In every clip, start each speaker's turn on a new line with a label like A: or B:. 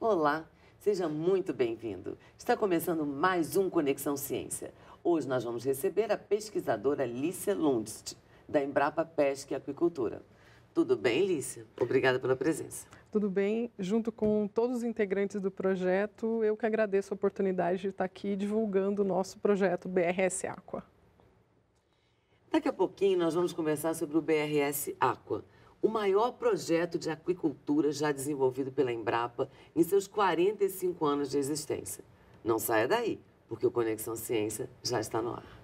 A: Olá, seja muito bem-vindo. Está começando mais um Conexão Ciência. Hoje nós vamos receber a pesquisadora Lícia Lundst, da Embrapa Pesca e Aquicultura. Tudo bem, Lícia? Obrigada pela presença.
B: Tudo bem. Junto com todos os integrantes do projeto, eu que agradeço a oportunidade de estar aqui divulgando o nosso projeto BRS Aqua.
A: Daqui a pouquinho nós vamos conversar sobre o BRS Aqua o maior projeto de aquicultura já desenvolvido pela Embrapa em seus 45 anos de existência. Não saia daí, porque o Conexão Ciência já está no ar.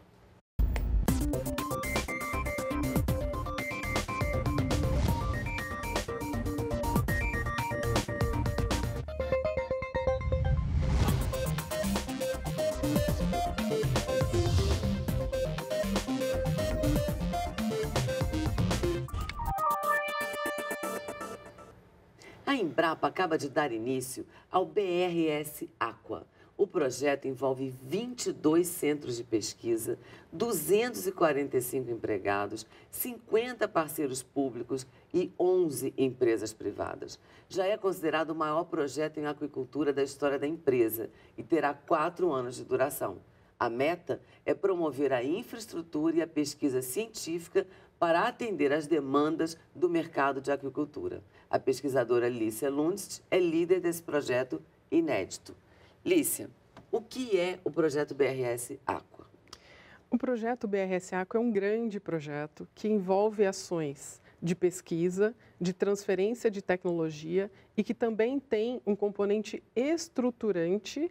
A: A Embrapa acaba de dar início ao BRS Aqua. O projeto envolve 22 centros de pesquisa, 245 empregados, 50 parceiros públicos e 11 empresas privadas. Já é considerado o maior projeto em aquicultura da história da empresa e terá quatro anos de duração. A meta é promover a infraestrutura e a pesquisa científica para atender às demandas do mercado de aquicultura. A pesquisadora Lícia Lundst é líder desse projeto inédito. Lícia, o que é o projeto BRS Aqua?
B: O projeto BRS Aqua é um grande projeto que envolve ações de pesquisa, de transferência de tecnologia e que também tem um componente estruturante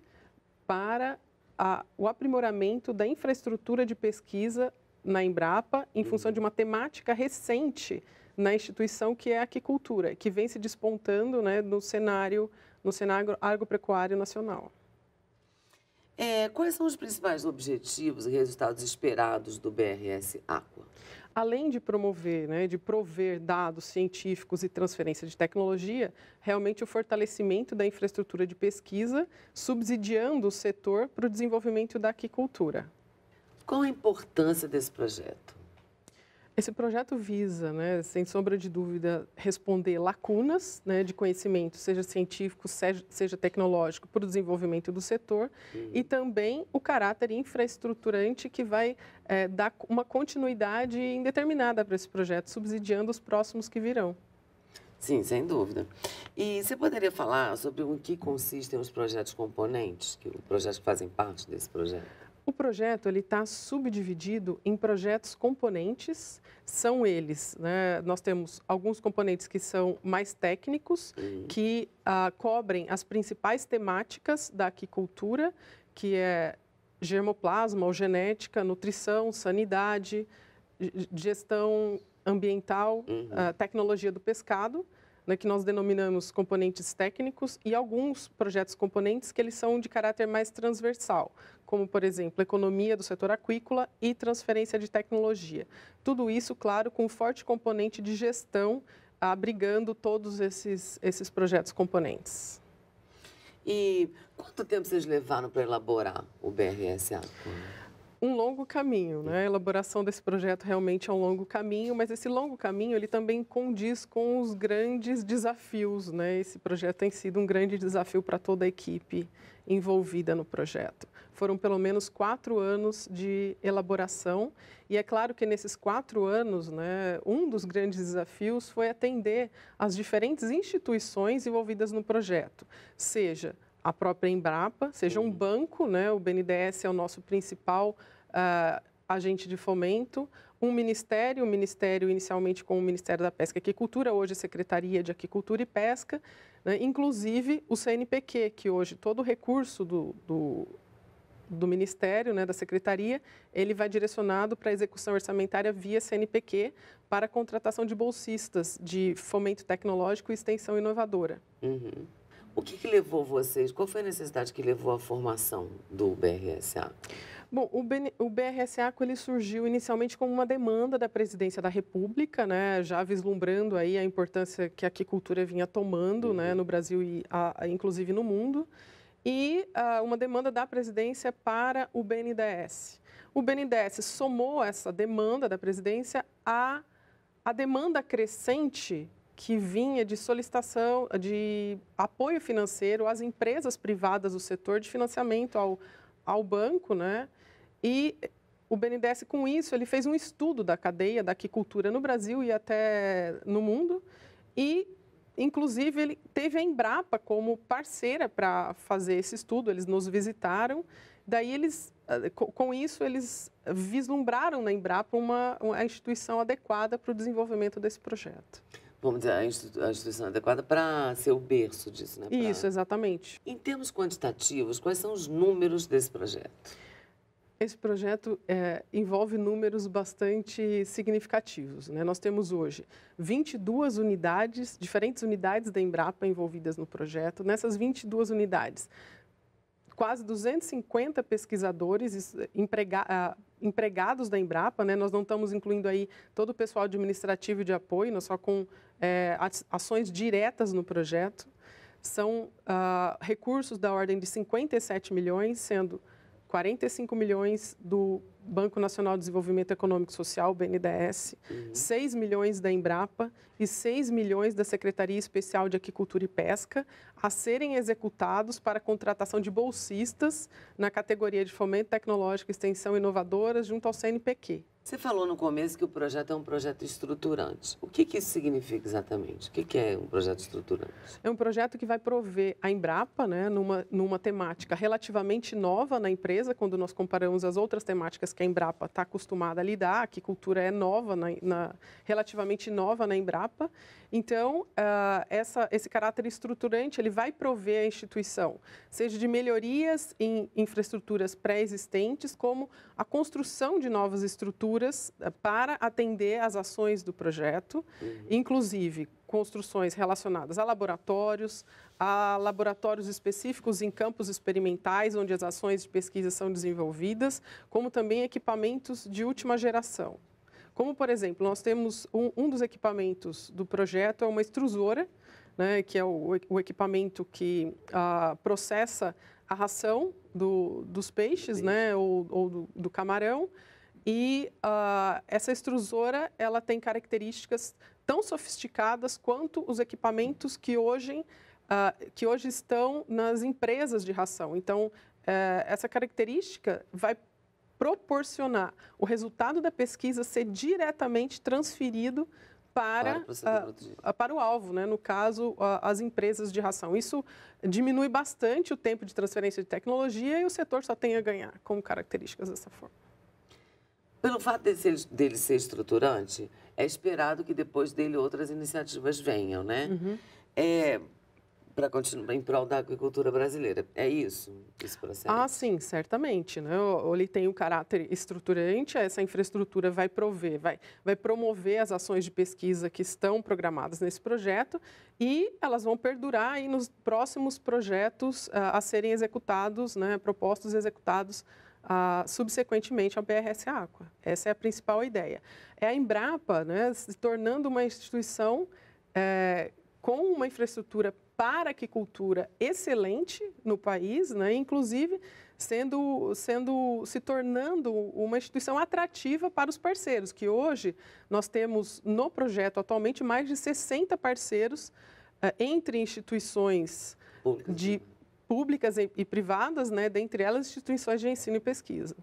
B: para a, o aprimoramento da infraestrutura de pesquisa na Embrapa em uhum. função de uma temática recente na instituição que é a aquicultura, que vem se despontando né, no cenário no cenário agropecuário nacional.
A: É, quais são os principais objetivos e resultados esperados do BRS Aqua?
B: Além de promover, né, de prover dados científicos e transferência de tecnologia, realmente o fortalecimento da infraestrutura de pesquisa, subsidiando o setor para o desenvolvimento da aquicultura. Qual a importância desse projeto? Esse projeto visa, né, sem sombra de dúvida, responder lacunas né, de conhecimento, seja científico, seja, tecnológico, para o desenvolvimento do setor uhum. e hum. também o caráter infraestruturante que vai é, dar uma continuidade indeterminada para esse projeto, subsidiando os próximos que virão.
A: Sim, sem dúvida. E você poderia falar sobre o que consistem os projetos componentes, que, os projetos fazem parte desse projeto?
B: O projeto ele está subdividido em projetos componentes. São eles, né? nós temos alguns componentes que são mais técnicos, uhum. que uh, cobrem as principais temáticas da aquicultura, que é germoplasma ou genética, nutrição, sanidade, gestão ambiental, uhum. uh, tecnologia do pescado né, que nós denominamos componentes técnicos e alguns projetos componentes que eles são de caráter mais transversal, como, por exemplo, economia do setor aquícola e transferência de tecnologia. Tudo isso, claro, com um forte componente de gestão abrigando todos esses, esses projetos componentes.
A: E quanto tempo vocês levaram para elaborar
B: o BRSA? um longo caminho, né? A elaboração desse projeto realmente é um longo caminho, mas esse longo caminho ele também condiz com os grandes desafios, né? Esse projeto tem sido um grande desafio para toda a equipe envolvida no projeto. Foram pelo menos quatro anos de elaboração e é claro que nesses quatro anos, né, um dos grandes desafios foi atender as diferentes instituições envolvidas no projeto, seja a própria Embrapa, seja um uhum. banco, né? O BNDES é o nosso principal uh, agente de fomento, um ministério, o um ministério inicialmente com o Ministério da Pesca e Aquicultura, hoje Secretaria de Aquicultura e Pesca, né? inclusive o CNPq, que hoje todo o recurso do, do, do Ministério, né, da Secretaria, ele vai direcionado para a execução orçamentária via CNPq para a contratação de bolsistas de fomento tecnológico e extensão inovadora. Uhum. O que, que
A: levou vocês, qual foi a necessidade que levou à formação do BRSA?
B: Bom, o, BN, o ele surgiu inicialmente como uma demanda da Presidência da República, né, já vislumbrando aí a importância que a aquicultura vinha tomando, né, uhum. né, no Brasil e a, inclusive no mundo, e ah, uma demanda da Presidência para o BNDES. O BNDES somou essa demanda da Presidência à a demanda crescente que vinha de solicitação de apoio financeiro às empresas privadas do setor de financiamento ao, ao banco, né? E o BNDES, com isso, ele fez um estudo da cadeia da aquicultura no Brasil e até no mundo. E, inclusive, ele teve a Embrapa como parceira para fazer esse estudo. Eles nos visitaram. Daí, eles, eh, com isso, eles vislumbraram na Embrapa uma, uma instituição adequada para o desenvolvimento desse projeto
A: vamos dizer, é a instituição adequada para ser o berço disso, né? Pra... Isso,
B: exatamente.
A: Em termos quantitativos, quais são os números desse projeto?
B: Esse projeto é, envolve números bastante significativos. Né? Nós temos hoje 22 unidades, diferentes unidades da Embrapa envolvidas no projeto. Nessas 22 unidades, quase 250 pesquisadores empregados da Embrapa, né? nós não estamos incluindo aí todo o pessoal administrativo de apoio, nós só com é, ações diretas no projeto. São uh, recursos da ordem de 57 milhões, sendo 45 milhões do Banco Nacional de Desenvolvimento Econômico e Social, BNDES, uhum. 6 milhões da Embrapa e 6 milhões da Secretaria Especial de Aquicultura e Pesca a serem executados para a contratação de bolsistas na categoria de fomento tecnológico e extensão inovadoras junto ao CNPq.
A: Você falou no começo que o projeto é um projeto estruturante. O que, que isso significa exatamente? O que, que é um
B: projeto estruturante? É um projeto que vai prover a Embrapa, né, numa, numa temática relativamente nova na empresa, quando nós comparamos as outras temáticas que a Embrapa está acostumada a lidar, que cultura é nova, na, na relativamente nova na Embrapa. Então, uh, essa, esse caráter estruturante, ele vai prover a instituição, seja de melhorias em infraestruturas pré-existentes, como a construção de novas estruturas estruturas eh, para atender às ações do projeto, uhum. inclusive construções relacionadas a laboratórios, a laboratórios específicos em campos experimentais, onde as ações de pesquisa são desenvolvidas, como também equipamentos de última geração. Como, por exemplo, nós temos um, um dos equipamentos do projeto é uma extrusora, né, que é o, o equipamento que ah, processa a ração do, dos peixes, né, ou, ou do, do camarão, e uh, essa extrusora ela tem características tão sofisticadas quanto os equipamentos que hoje, uh, que hoje estão nas empresas de ração. Então, uh, essa característica vai proporcionar o resultado da pesquisa ser diretamente transferido para, para, uh, para o alvo, né? no caso, uh, as empresas de ração. Isso diminui bastante o tempo de transferência de tecnologia e o setor só tem a ganhar com características dessa forma.
A: Pelo fato de ser, dele ser estruturante, é esperado que depois dele outras iniciativas venham, né? Uhum. É, para continuar em prol da agricultura brasileira. É isso, esse processo? Ah,
B: sim, certamente. Né? Ele tem o um caráter estruturante, essa infraestrutura vai prover, vai, vai promover as ações de pesquisa que estão programadas nesse projeto e elas vão perdurar aí nos próximos projetos a, ah, a serem executados, né, propostos e executados Uh, subsequentemente ao BRS Aqua. Essa é a principal ideia. É a Embrapa né, se tornando uma instituição é, com uma infraestrutura para aquicultura excelente no país, né, inclusive sendo, sendo, se tornando uma instituição atrativa para os parceiros, que hoje nós temos no projeto atualmente mais de 60 parceiros é, entre instituições Públicas. de né? públicas e, privadas, né, dentre elas instituições de ensino e pesquisa.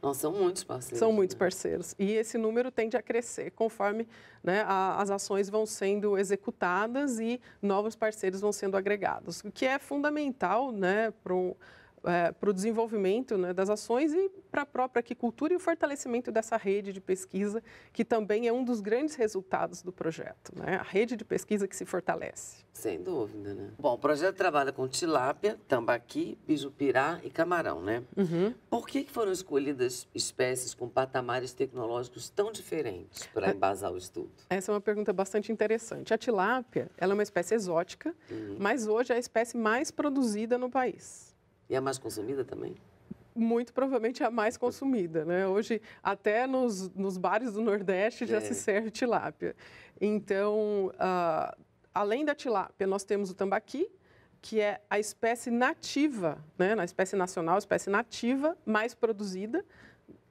A: Nossa, são muitos parceiros. São né? muitos
B: né? parceiros. E esse número tende a crescer conforme né, a, as ações vão sendo executadas e novos parceiros vão sendo agregados, o que é fundamental né, para é, para o desenvolvimento né, das ações e para a própria aquicultura e o fortalecimento dessa rede de pesquisa, que também é um dos grandes resultados do projeto, né? a rede de pesquisa que se fortalece.
A: Sem dúvida, né? Bom, o projeto trabalha com tilápia, tambaqui, bijupirá e camarão, né? Uhum. Por que foram escolhidas espécies com patamares tecnológicos tão diferentes para é. embasar o estudo?
B: Essa é uma pergunta bastante interessante. A tilápia, ela é uma espécie exótica, uhum. mas hoje é a espécie mais produzida no país. E a mais consumida também? muito provavelmente é a mais consumida, né? Hoje, até nos, nos bares do Nordeste já se é. serve tilápia. Então, uh, além da tilápia, nós temos o tambaqui, que é a espécie nativa, né? A espécie nacional, a espécie nativa mais produzida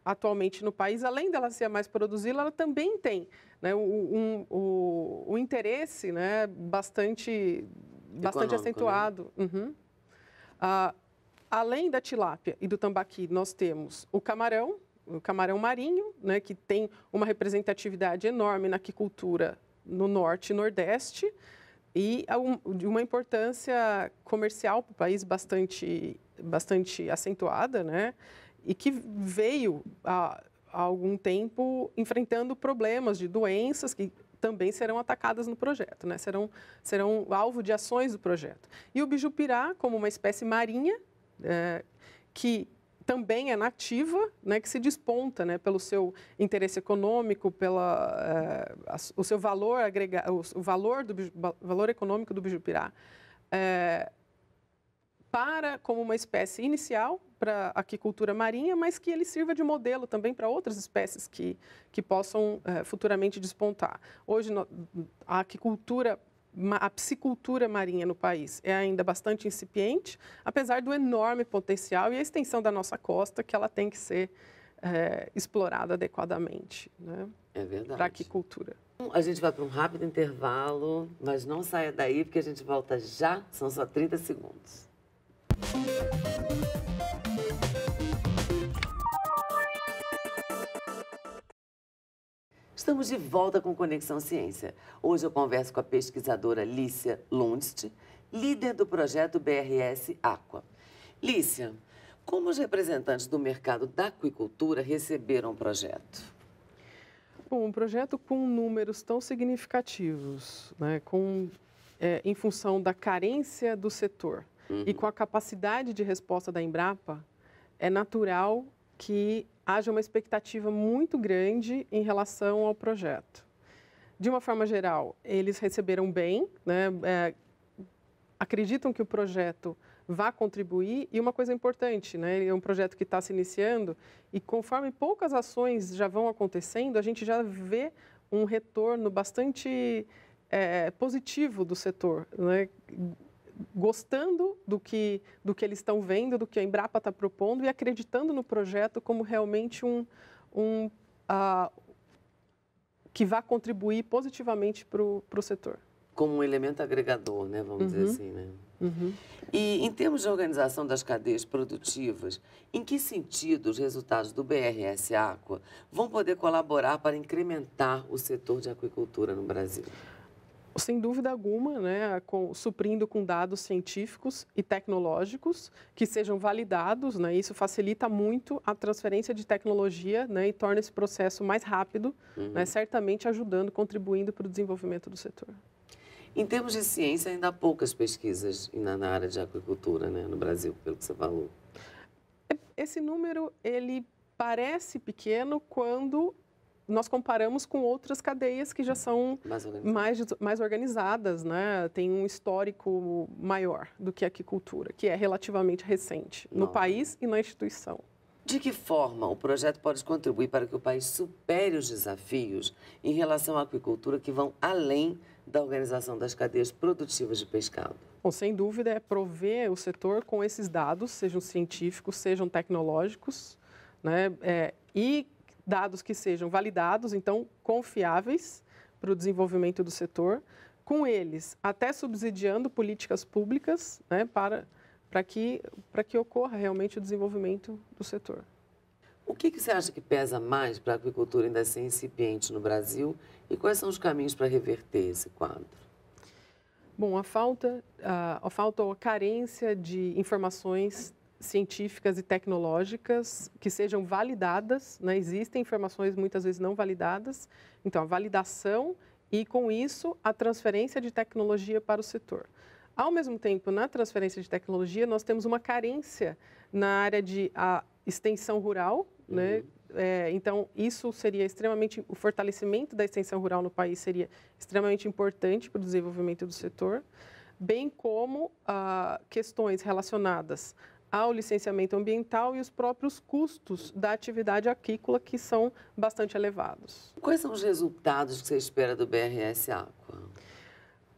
B: atualmente no país. Além dela ser a mais produzida, ela também tem né? o, um, o, o interesse né? bastante, bastante né? acentuado. Né? Uhum. Uh, Além da tilápia e do tambaqui, nós temos o camarão, o camarão marinho, né, que tem uma representatividade enorme na aquicultura no norte e nordeste e de uma importância comercial para o país bastante, bastante acentuada, né, e que veio há, há algum tempo enfrentando problemas de doenças que também serão atacadas no projeto, né? serão, serão alvo de ações do projeto. E o bijupirá, como uma espécie marinha, é, que também é nativa, né, que se desponta né, pelo seu interesse econômico, pela, é, o seu valor agregado, o, o valor, do, valor econômico do bijupirá, é, para como uma espécie inicial para a aquicultura marinha, mas que ele sirva de modelo também para outras espécies que, que possam é, futuramente despontar. Hoje, no, a aquicultura a piscicultura marinha no país é ainda bastante incipiente, apesar do enorme potencial e a extensão da nossa costa, que ela tem que ser é, explorada adequadamente. Né? É verdade. Para a aquicultura. Então, a gente
A: vai para um rápido intervalo, mas não saia daí porque a gente volta já, são só 30 segundos. Música Estamos de volta com Conexão Ciência. Hoje eu converso com a pesquisadora Lícia Lundst, líder do projeto BRS Aqua. Lícia, como os representantes do mercado da aquicultura receberam o projeto?
B: Bom, um projeto com números tão significativos, né, com, é, em função da carência do setor uhum. e com a capacidade de resposta da Embrapa, é natural que haja uma expectativa muito grande em relação ao projeto. De uma forma geral, eles receberam bem, né? É, acreditam que o projeto vá contribuir e uma coisa importante, né? É um projeto que está se iniciando e conforme poucas ações já vão acontecendo, a gente já vê um retorno bastante é, positivo do setor, né? gostando do que, do que eles estão vendo, do que a Embrapa está propondo e acreditando no projeto como realmente um, um uh, que vai contribuir positivamente para o setor.
A: Como um elemento agregador, né? vamos uhum. dizer assim. Né? Uhum. E em termos de organização das cadeias produtivas, em que sentido os resultados do BRS Aqua vão poder colaborar para incrementar o setor de aquicultura no Brasil?
B: sem dúvida alguma, né, com, suprindo com dados científicos e tecnológicos que sejam validados, né, isso facilita muito a transferência de tecnologia né, e torna esse processo mais rápido, uhum. né, certamente ajudando, contribuindo para o desenvolvimento do setor.
A: Em termos de ciência, ainda há poucas pesquisas na área de aquicultura, né, no Brasil, pelo que você falou.
B: É, esse número, ele parece pequeno quando nós comparamos com outras cadeias que já uhum. são mais, mais, mais, organizadas, né? Tem um histórico maior do que a aquicultura, que é relativamente recente no país e na instituição.
A: De que forma o projeto pode contribuir para que o país supere os desafios em relação à aquicultura que vão além da organização das cadeias produtivas de pescado?
B: Bom, sem dúvida é prover o setor com esses dados, sejam científicos, sejam tecnológicos, né? É, e dados que sejam validados, então confiáveis para o desenvolvimento do setor, com eles até subsidiando políticas públicas né, para, para, que, para que ocorra realmente o desenvolvimento do setor.
A: O que, que você acha que pesa mais para a agricultura ainda ser incipiente no Brasil e quais são os caminhos para reverter esse quadro?
B: Bom, a falta, a, a falta ou a carência de informações científicas e tecnológicas que sejam validadas, né? existem informações muitas vezes não validadas, então a validação e com isso a transferência de tecnologia para o setor. Ao mesmo tempo, na transferência de tecnologia, nós temos uma carência na área de extensão rural, né? uhum. né? É, então, isso seria extremamente. O fortalecimento da extensão rural no país seria extremamente importante para o desenvolvimento do setor, bem como ah, questões relacionadas ao licenciamento ambiental e os próprios custos da atividade aquícola, que são bastante elevados.
A: Quais são os resultados que você espera do BRSA?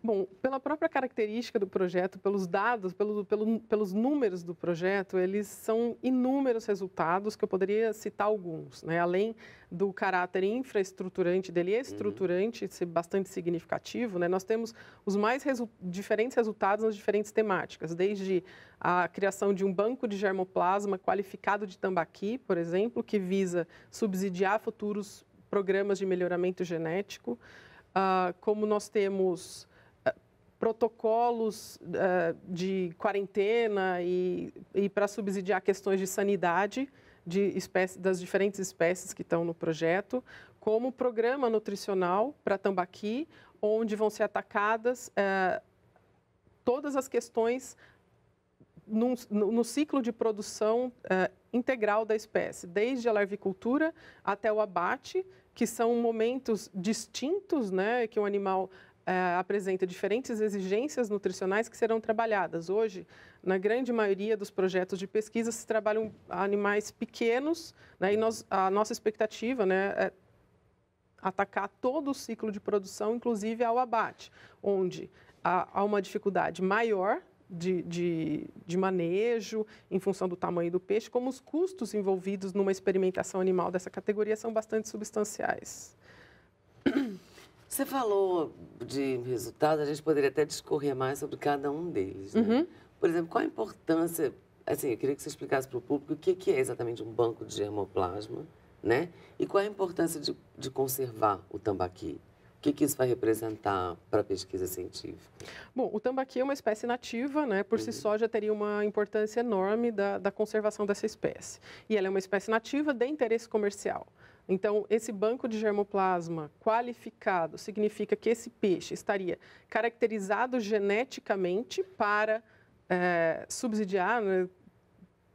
B: Bom, pela própria característica do projeto, pelos dados, pelo, pelo, pelos números do projeto, eles são inúmeros resultados que eu poderia citar alguns, né? além do caráter infraestruturante dele, uhum. estruturante, uhum. ser bastante significativo, né? nós temos os mais resu diferentes resultados nas diferentes temáticas, desde a criação de um banco de germoplasma qualificado de tambaqui, por exemplo, que visa subsidiar futuros programas de melhoramento genético, ah, como nós temos protocolos uh, de quarentena e, e para subsidiar questões de sanidade de espécie, das diferentes espécies que estão no projeto, como programa nutricional para tambaqui, onde vão ser atacadas uh, todas as questões num, no ciclo de produção uh, integral da espécie, desde a larvicultura até o abate, que são momentos distintos, né, que o um animal é, apresenta diferentes exigências nutricionais que serão trabalhadas. Hoje, na grande maioria dos projetos de pesquisa, se trabalham animais pequenos, né, e nós, a nossa expectativa né, é atacar todo o ciclo de produção, inclusive ao abate, onde há, há uma dificuldade maior de, de, de, manejo em função do tamanho do peixe, como os custos envolvidos numa experimentação animal dessa categoria são bastante substanciais.
A: Você falou de resultados, a gente poderia até discorrer mais sobre cada um deles. Né? Uhum. Por exemplo, qual a importância? Assim, eu queria que você explicasse para o público o que, é exatamente um banco de germoplasma, né? E qual a importância de, de conservar o tambaqui? O que, que, isso vai representar para a pesquisa científica?
B: Bom, o tambaqui é uma espécie nativa, né? Por uhum. si só já teria uma importância enorme da, da conservação dessa espécie. E ela é uma espécie nativa de interesse comercial. Então, esse banco de germoplasma qualificado significa que esse peixe estaria caracterizado geneticamente para é, subsidiar, né,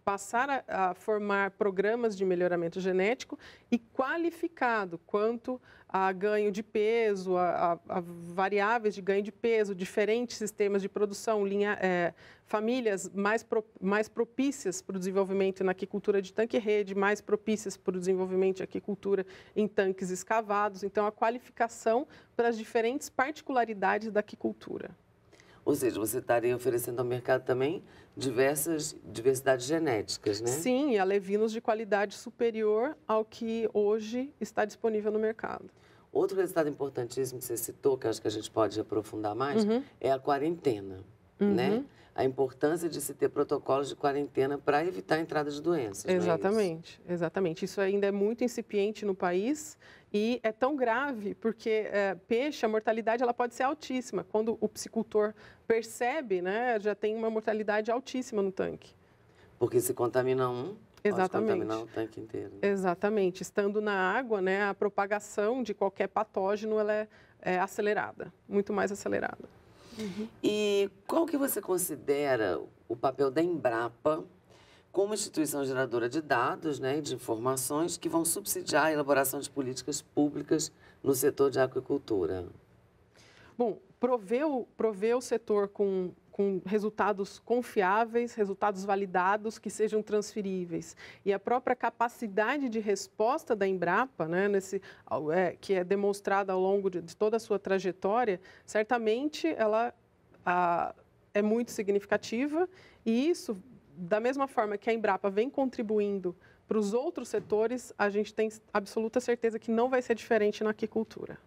B: passar a, a, formar programas de melhoramento genético e qualificado quanto a ganho de peso, a, a variáveis de ganho de peso, diferentes sistemas de produção, linha, é, famílias mais, pro, mais propícias para o desenvolvimento na aquicultura de tanque-rede, mais propícias para o desenvolvimento de aquicultura em tanques escavados. Então, a qualificação para as diferentes particularidades da aquicultura.
A: Ou seja, você estaria oferecendo ao mercado também diversas diversidades genéticas, né?
B: Sim, alevinos de qualidade superior ao que hoje está disponível no mercado. Outro resultado importantíssimo que você citou,
A: que acho que a gente pode aprofundar mais, uhum. é a quarentena. Né? uhum. né? A importância de se ter protocolos de quarentena para evitar a entrada de doenças. Exatamente,
B: é isso? exatamente. Isso ainda é muito incipiente no país e é tão grave porque é, peixe, a mortalidade ela pode ser altíssima. Quando o piscicultor percebe, né, já tem uma mortalidade altíssima no tanque.
A: Porque se contamina um, Exatamente. Pode contaminar o tanque inteiro.
B: Né? Exatamente. Estando na água, né, a propagação de qualquer patógeno ela é, é acelerada, muito mais acelerada.
A: Uhum. E qual que você considera o papel da Embrapa como instituição geradora de dados né, de informações que vão subsidiar a elaboração de políticas públicas no setor de aquicultura?
B: Bom, prover o, prover o setor com com resultados confiáveis, resultados validados que sejam transferíveis. E a própria capacidade de resposta da Embrapa, né, nesse, é, que é demonstrada ao longo de, de, toda a sua trajetória, certamente ela a, é muito significativa e isso, da mesma forma que a Embrapa vem contribuindo para os outros setores, a gente tem absoluta certeza que não vai ser diferente na aquicultura.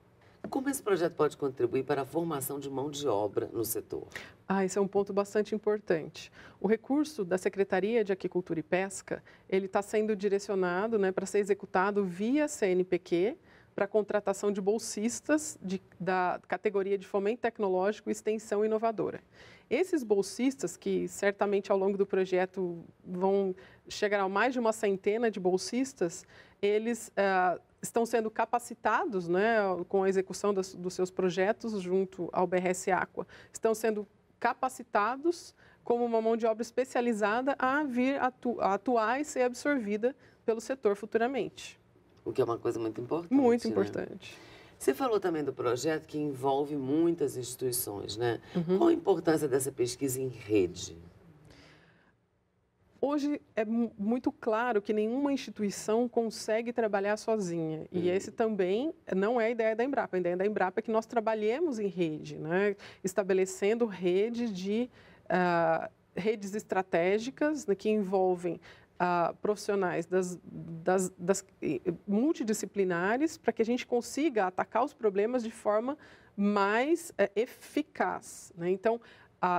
A: Como esse projeto pode contribuir para a formação de mão de obra no setor?
B: Ah, esse é um ponto bastante importante. O recurso da Secretaria de Aquicultura e Pesca, ele está sendo direcionado né, para ser executado via CNPq, para a contratação de bolsistas de, da categoria de fomento tecnológico e extensão inovadora. Esses bolsistas, que certamente ao longo do projeto vão chegar a mais de uma centena de bolsistas, eles uh, estão sendo capacitados né, com a execução das, dos seus projetos junto ao BRS Aqua, estão sendo capacitados como uma mão de obra especializada a vir atu a atuar e ser absorvida pelo setor futuramente.
A: O que é uma coisa muito importante. Muito né? importante. Né? Você falou também do projeto que envolve muitas instituições, né? Uhum. Qual a importância dessa pesquisa em rede?
B: Hoje é muito claro que nenhuma instituição consegue trabalhar sozinha. E uhum. esse também não é a ideia da Embrapa. A ideia da Embrapa é que nós trabalhemos em rede, né? estabelecendo rede de uh, redes estratégicas né, que envolvem uh, profissionais das, das, das multidisciplinares para que a gente consiga atacar os problemas de forma mais uh, eficaz. Né? Então,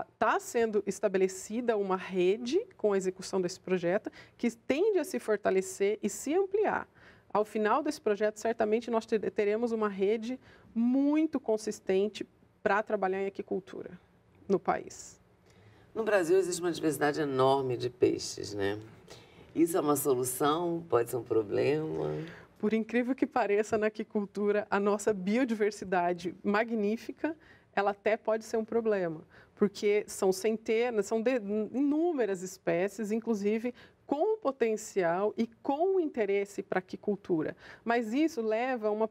B: está sendo estabelecida uma rede com a execução desse projeto que tende a se fortalecer e se ampliar. Ao final desse projeto, certamente nós teremos uma rede muito consistente para trabalhar em aquicultura no país.
A: No Brasil existe uma diversidade enorme de peixes, né? Isso é uma solução? Pode ser um problema?
B: Por incrível que pareça, na aquicultura, a nossa biodiversidade magnífica ela até pode ser um problema, porque são centenas, são de, inúmeras espécies, inclusive com potencial e com interesse para que cultura. Mas isso leva a uma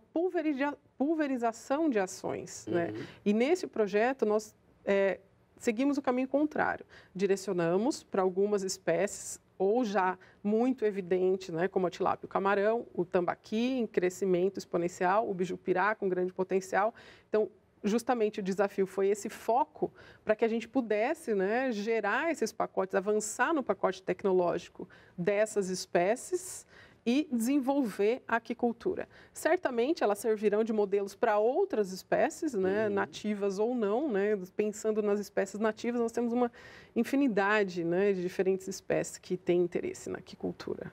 B: pulverização de ações. Né? Uhum. Né? E nesse projeto nós é, seguimos o caminho contrário. Direcionamos para algumas espécies ou já muito evidente, né, como a tilápia, o camarão, o tambaqui em crescimento exponencial, o pirá com grande potencial. Então, justamente o desafio foi esse foco para que a gente pudesse né, gerar esses pacotes, avançar no pacote tecnológico dessas espécies e desenvolver a aquicultura. Certamente elas servirão de modelos para outras espécies, né, uhum. nativas ou não, né, pensando nas espécies nativas, nós temos uma infinidade né, de diferentes espécies que têm interesse na aquicultura.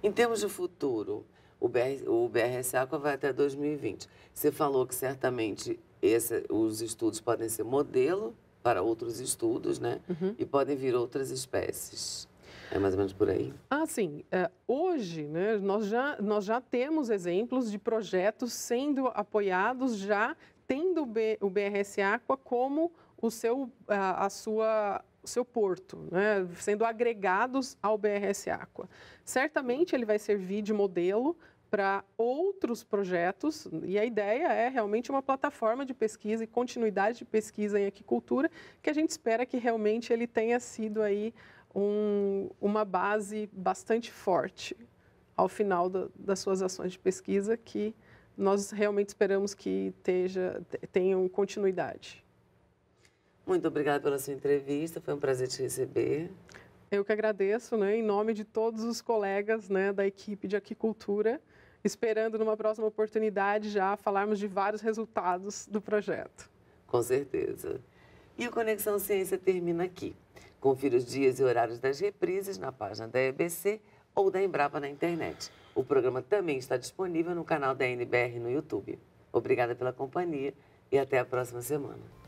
A: Em termos de futuro, o, o BRS Aqua vai até 2020. Você falou que certamente esse, os estudos podem ser modelo para outros estudos, né? Uhum. E podem vir outras espécies. É mais ou menos por aí?
B: Ah, sim. É, hoje, né, nós, já, nós já temos exemplos de projetos sendo apoiados, já tendo o BRS Aqua como o seu, a, a sua seu porto, né, sendo agregados ao BRS Aqua. Certamente ele vai servir de modelo para outros projetos, e a ideia é realmente uma plataforma de pesquisa e continuidade de pesquisa em aquicultura, que a gente espera que realmente ele tenha sido aí um, uma base bastante forte ao final das suas ações de pesquisa, que nós realmente esperamos que teja, tenham continuidade.
A: Muito obrigada pela sua entrevista, foi um prazer te receber.
B: Eu que agradeço, né, em nome de todos os colegas né, da equipe de aquicultura esperando numa próxima oportunidade já falarmos de vários resultados do projeto.
A: Com certeza. E o Conexão Ciência termina aqui. Confira os dias e horários das reprises na página da EBC ou da Embrapa na internet. O programa também está disponível no canal da NBR no YouTube. Obrigada pela companhia e até a próxima semana.